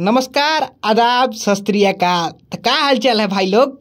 नमस्कार आदाब शस्त्रियाकाल तो क्या हालचाल है भाई लोग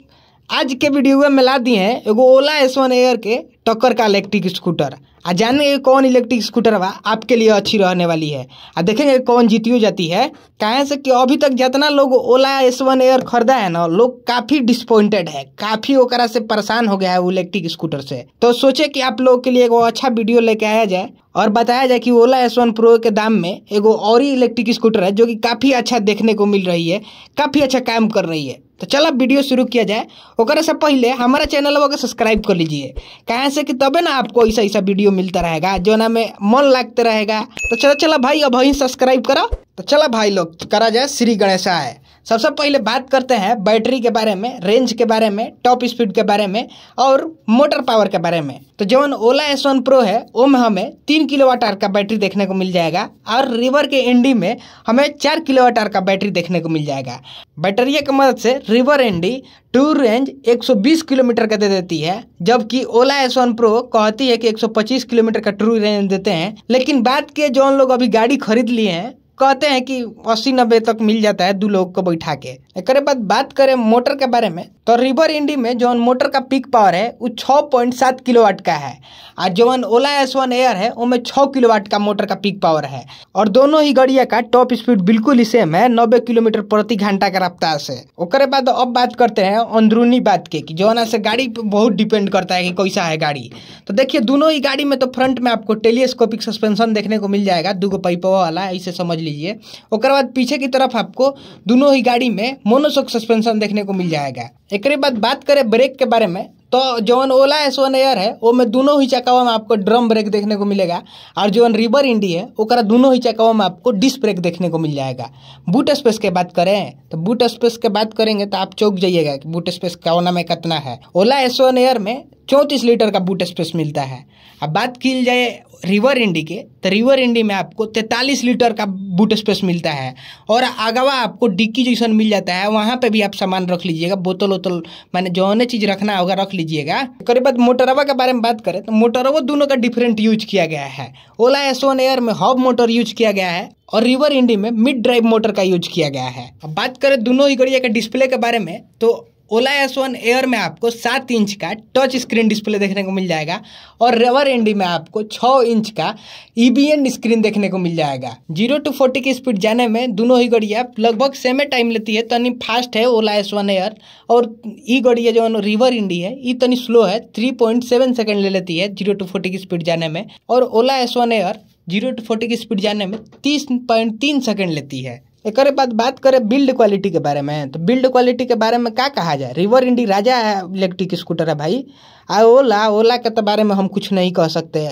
आज के वीडियो में मिला दिए हैं एगो ओला एस वन एयर के टक्कर का इलेक्ट्रिक स्कूटर आ जानेंगे कौन इलेक्ट्रिक स्कूटर वा आपके लिए अच्छी रहने वाली है आ देखेंगे कौन जीती जाती है कहे से कि अभी तक जितना लोग ओला एस वन एयर खरीदा है ना लोग काफी डिसपॉइंटेड है काफी ओकरा से परेशान हो गया है वो इलेक्ट्रिक स्कूटर से तो सोचे कि आप लोग के लिए एक अच्छा वीडियो लेके आया जाए और बताया जाए कि ओला एस वन प्रो के दाम में एगो और ही इलेक्ट्रिक स्कूटर है जो कि काफ़ी अच्छा देखने को मिल रही है काफ़ी अच्छा काम कर रही है तो चलो वीडियो शुरू किया जाए ओकरे से पहले हमारा चैनल को सब्सक्राइब कर लीजिए कहाँ से कि तबे ना आपको ऐसा ऐसा वीडियो मिलता रहेगा जो ना में मन लगता रहेगा तो चलो चलो भाई अब ही सब्सक्राइब करो तो चलो भाई लोग करा जाए श्री गणेशाय सबसे सब पहले बात करते हैं बैटरी के बारे में रेंज के बारे में टॉप स्पीड के बारे में और मोटर पावर के बारे में तो जो ओला एस वन प्रो है वो में हमें तीन किलो वाट आर का बैटरी देखने को मिल जाएगा और रिवर के एनडी में हमें चार किलो वाट आर का बैटरी देखने को मिल जाएगा बैटरी की मदद से River Indie true range 120 kilometre का दे देती है जबकि ओला एस वन प्रो कहती है कि 125 किलोमीटर का टूर रेंज देते हैं लेकिन बात के जो लोग अभी गाड़ी खरीद लिए हैं कहते हैं कि अस्सी नब्बे तक मिल जाता है दो लोग को बैठा के एक बाद बात करें मोटर के बारे में तो रिवर इंडी में जो मोटर का पिक पावर है वो छः पॉइंट सात किलो वाट का है और जो ओला एस वन एयर है उसमें छः किलो वाट का मोटर का पिक पावर है और दोनों ही गाड़िया का टॉप स्पीड बिल्कुल ही सेम है नब्बे किलोमीटर प्रति घंटा का रफ्तार से और बाद अब बात करते हैं अंदरूनी बात के कि है से गाड़ी बहुत डिपेंड करता है कि कैसा है गाड़ी तो देखिए दोनों ही गाड़ी में तो फ्रंट में आपको टेलीस्कोपिक सस्पेंशन देखने को मिल जाएगा दूगो पाइपों वाला ऐसे समझ समझ लीजिए और पीछे की तरफ आपको दोनों ही गाड़ी में मोनोसोक सस्पेंशन देखने को मिल जाएगा एक बाद बात करें ब्रेक के बारे में तो जौन ओला एस वन एयर है वो में दोनों ही चकावा में आपको ड्रम ब्रेक देखने को मिलेगा और जौन रिवर इंडी है वो करा दोनों ही चकावा में आपको डिस्क ब्रेक देखने को मिल जाएगा बूट स्पेस के बात करें तो बूट स्पेस के बात करेंगे तो आप चौक जाइएगा कि बूट स्पेस कोना में कितना है ओला एस वन एयर में चौंतीस लीटर का बूट स्पेस मिलता है अब बात की जाए रिवर इंडी के तो रिवर इंडी में आपको तैंतालीस लीटर का बूट स्पेस मिलता है और अगवा आपको डिक्की जैसा मिल जाता है वहाँ पे भी आप सामान रख लीजिएगा बोतल वोतल मैंने जौने चीज़ रखना होगा रख लीजिएगा करीब बात मोटरवा के बारे में बात करें तो मोटरवा दोनों का डिफरेंट यूज किया गया है ओला एस वन एयर में हॉब मोटर यूज किया गया है और रिवर इंडी में मिड ड्राइव मोटर का यूज किया गया है अब बात करें दोनों ही गड़िया के डिस्प्ले के बारे में तो ओला एस वन एयर में आपको सात इंच का टच स्क्रीन डिस्प्ले देखने को मिल जाएगा और रेवर एंडी में आपको छः इंच का ई बी एन स्क्रीन देखने को मिल जाएगा जीरो टू फोर्टी की स्पीड जाने में दोनों ही गड़िया लगभग सेमे टाइम लेती है तनी तो फास्ट है ओला एस वन एयर और ई गड़िया जो रिवर इंडी है ये तनी स्लो है थ्री पॉइंट सेवन सेकेंड ले लेती है जीरो टू फोर्टी की स्पीड जाने में और Ola S one Air zero to forty की स्पीड जाने में तीस पॉइंट तीन सेकेंड लेती है एक बात बात करें बिल्ड क्वालिटी के बारे में तो बिल्ड क्वालिटी के बारे में क्या कहा जाए रिवर इंडी राजा है इलेक्ट्रिक स्कूटर है भाई आ ओला ओला के तो बारे में हम कुछ नहीं कह सकते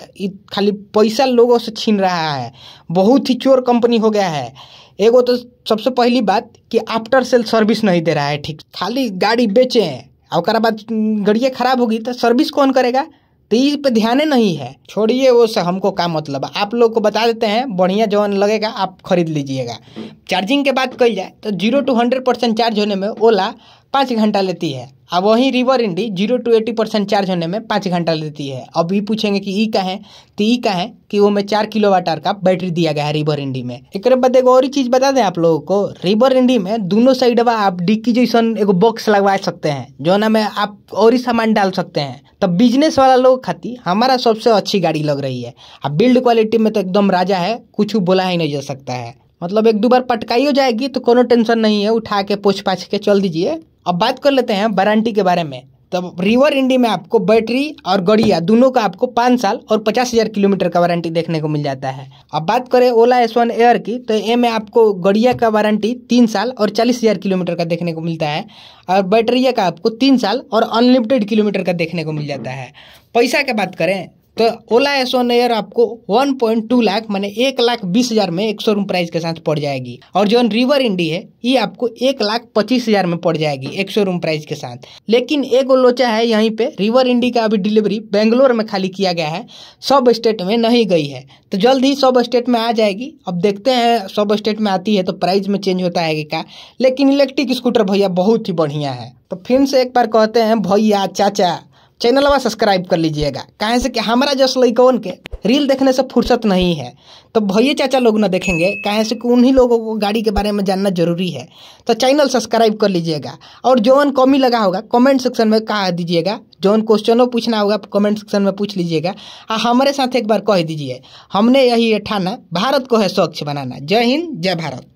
खाली पैसा लोगों से छीन रहा है बहुत ही चोर कंपनी हो गया है एगो तो सबसे पहली बात कि आफ्टर सेल सर्विस नहीं दे रहा है ठीक खाली गाड़ी बेचें और बाद गड़िया खराब होगी तो सर्विस कौन करेगा तो इस पर ध्यान नहीं है छोड़िए वो से हमको क्या मतलब आप लोग को बता देते हैं बढ़िया जौन लगेगा आप खरीद लीजिएगा चार्जिंग के बात कही जाए तो zero to hundred percent charge होने में ओला पाँच घंटा लेती है अब वहीं River Indie zero to eighty percent charge होने में पाँच घंटा लेती है अब ये पूछेंगे कि ई का है तो ई कहें कि वो में चार किलो वाट आर का बैटरी दिया गया है रिवर इंडी में एक बाद एक और चीज़ बता दें आप लोगों को रिवर इंडी में दोनों वा आप डिक्की जैसन एक बॉक्स लगवा सकते हैं जो ना में आप और ही सामान डाल सकते हैं तो बिजनेस वाला लोग खाती हमारा सबसे अच्छी गाड़ी लग रही है अब बिल्ड क्वालिटी में तो एकदम राजा है कुछ बोला ही नहीं जा सकता है मतलब एक दो बार पटकाई हो जाएगी तो कोनो टेंशन नहीं है उठा के पोछ पाछ के चल दीजिए अब बात कर लेते हैं वारंटी के बारे में तब रिवर इंडी में आपको बैटरी और गड़िया दोनों का आपको पाँच साल और पचास हज़ार किलोमीटर का वारंटी देखने को मिल जाता है अब बात करें ओला एस वन एयर की तो ए में आपको गड़िया का वारंटी तीन साल और चालीस हज़ार किलोमीटर का देखने को मिलता है और बैटरिया का आपको तीन साल और अनलिमिटेड किलोमीटर का देखने को मिल जाता है पैसा की बात करें तो ओला एस वन एयर आपको 1.2 लाख मैंने एक लाख बीस हज़ार में एक शोरूम प्राइस के साथ पड़ जाएगी और जो रिवर इंडी है ये आपको एक लाख पच्चीस हज़ार में पड़ जाएगी एक शोरूम प्राइस के साथ लेकिन एक लोचा है यहीं पे रिवर इंडी का अभी डिलीवरी बेंगलोर में खाली किया गया है सब स्टेट में नहीं गई है तो जल्द ही सब स्टेट में आ जाएगी अब देखते हैं सब स्टेट में आती है तो प्राइस में चेंज होता है क्या लेकिन इलेक्ट्रिक स्कूटर भैया बहुत ही बढ़िया है तो फिर से एक बार कहते हैं भैया चाचा चैनल वा सब्सक्राइब कर लीजिएगा कहे से कि हमारा जस लैकोन के रील देखने से फुर्सत नहीं है तो भैया चाचा लोग ना देखेंगे कहे से कि उन्हीं लोगों को गाड़ी के बारे में जानना जरूरी है तो चैनल सब्सक्राइब कर लीजिएगा और जोन कमी लगा होगा कमेंट सेक्शन में कहा दीजिएगा जोन क्वेश्चनों पूछना होगा कमेंट तो सेक्शन में पूछ लीजिएगा और हमारे साथ एक बार कह दीजिए हमने यही ठाना भारत को है स्वच्छ बनाना जय हिंद जय भारत